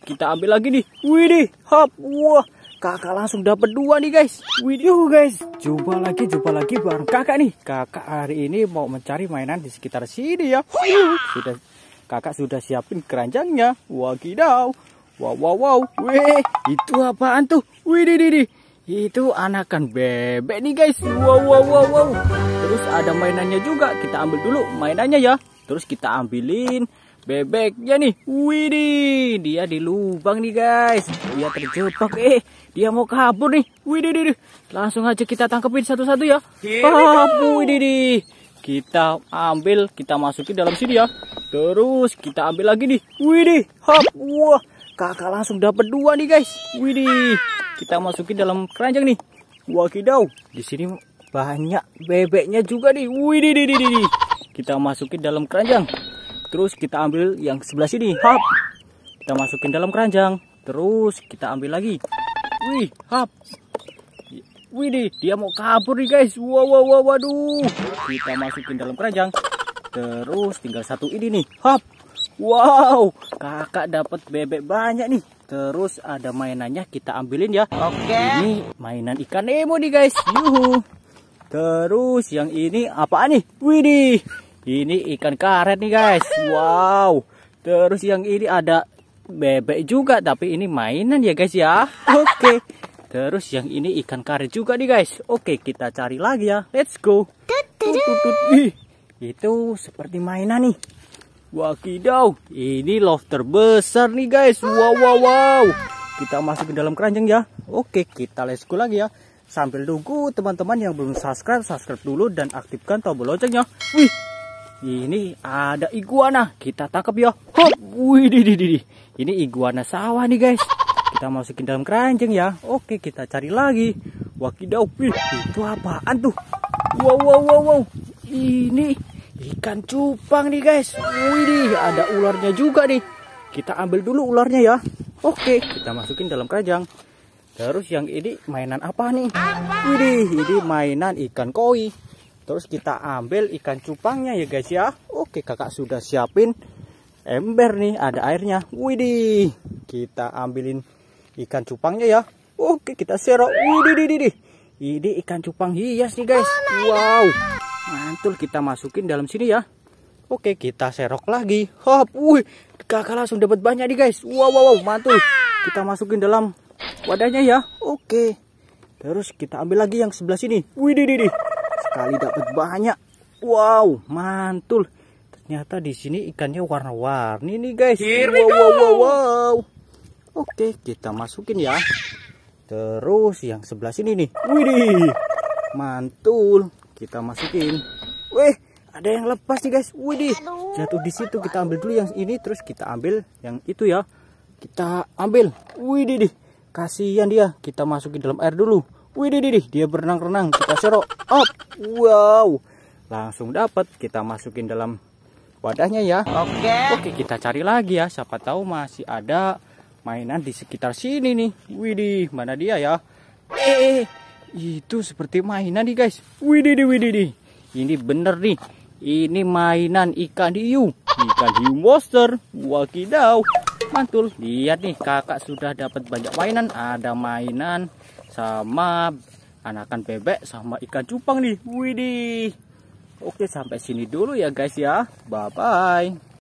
kita ambil lagi nih. Widih, hop. Wah, kakak langsung dapat dua nih guys. Widih, guys. coba lagi, coba lagi bareng kakak nih. Kakak hari ini mau mencari mainan di sekitar sini ya. Sudah kakak sudah siapin keranjangnya. Wadidaw. Wow, wow, wow. Wih, itu apaan tuh? Widih, didih. Itu anakan bebek nih guys. Wow, wow, wow, wow. Terus ada mainannya juga. Kita ambil dulu mainannya ya. Terus kita ambilin bebeknya nih. Widih, dia di lubang nih guys. Dia oh, terjebak eh. Dia mau kabur nih. Widih, widih. Langsung aja kita tangkepin satu-satu ya. Papu, widih. Kita ambil, kita masukin dalam sini ya. Terus kita ambil lagi nih. Widih, hop. Wah, kakak langsung dapat dua nih guys. Widih. Kita masukin dalam keranjang nih. Wakidau. Di sini banyak bebeknya juga nih. Widih, widih, widih. Kita masukin dalam keranjang terus kita ambil yang sebelah sini hap kita masukin dalam keranjang terus kita ambil lagi wih hap wih deh dia mau kabur nih guys wow wow wow waduh kita masukin dalam keranjang terus tinggal satu ini nih hap wow kakak dapat bebek banyak nih terus ada mainannya kita ambilin ya oke ini mainan ikan nemo nih guys yuhu terus yang ini apaan nih widih ini ikan karet nih guys. Wow. Terus yang ini ada bebek juga tapi ini mainan ya guys ya. Oke. Okay. Terus yang ini ikan karet juga nih guys. Oke, okay, kita cari lagi ya. Let's go. Tut, tut, tut. Ih, itu seperti mainan nih. Wakidaw, ini lobster besar nih guys. Oh, wow, wow, wow. Kita masuk ke dalam keranjang ya. Oke, kita let's go lagi ya. Sambil tunggu teman-teman yang belum subscribe, subscribe dulu dan aktifkan tombol loncengnya. Wih, ini ada iguana, kita tangkap ya. wih, di, di, di. Ini iguana sawah nih guys. Kita masukin dalam keranjang ya. Oke, kita cari lagi. Wakidau, Ih, itu apaan tuh? Wow, wow, wow, wow. Ini ikan cupang nih guys. Wih, ada ularnya juga nih. Kita ambil dulu ularnya ya. Oke, kita masukin dalam keranjang. Terus yang ini mainan apa nih? Apa? Ini, ini mainan ikan koi terus kita ambil ikan cupangnya ya guys ya oke kakak sudah siapin ember nih ada airnya widih kita ambilin ikan cupangnya ya oke kita serok widih didih, didih. ini ikan cupang hias nih guys oh wow mantul kita masukin dalam sini ya oke kita serok lagi hop wih kakak langsung dapat banyak nih guys wow wow, wow mantul kita masukin dalam wadahnya ya oke terus kita ambil lagi yang sebelah sini widih didih sekali dapat banyak wow mantul ternyata di sini ikannya warna-warni nih guys wow, wow wow wow oke kita masukin ya terus yang sebelah sini nih widih mantul kita masukin Wih, ada yang lepas nih guys widih jatuh di situ kita ambil dulu yang ini terus kita ambil yang itu ya kita ambil widih kasihan dia kita masukin dalam air dulu Wih, di dia berenang-renang. Kita serok. Up. Wow. Langsung dapat. Kita masukin dalam wadahnya ya. Oke. Okay. Oke, kita cari lagi ya. Siapa tahu masih ada mainan di sekitar sini nih. Widih, mana dia ya? Eh, itu seperti mainan nih, guys. Widih, widih, widih. Ini bener nih. Ini mainan ikan hiu. Ikan hiu monster. Wakidau mantul lihat nih kakak sudah dapat banyak mainan ada mainan sama anakan bebek sama ikan cupang nih widih oke sampai sini dulu ya guys ya bye bye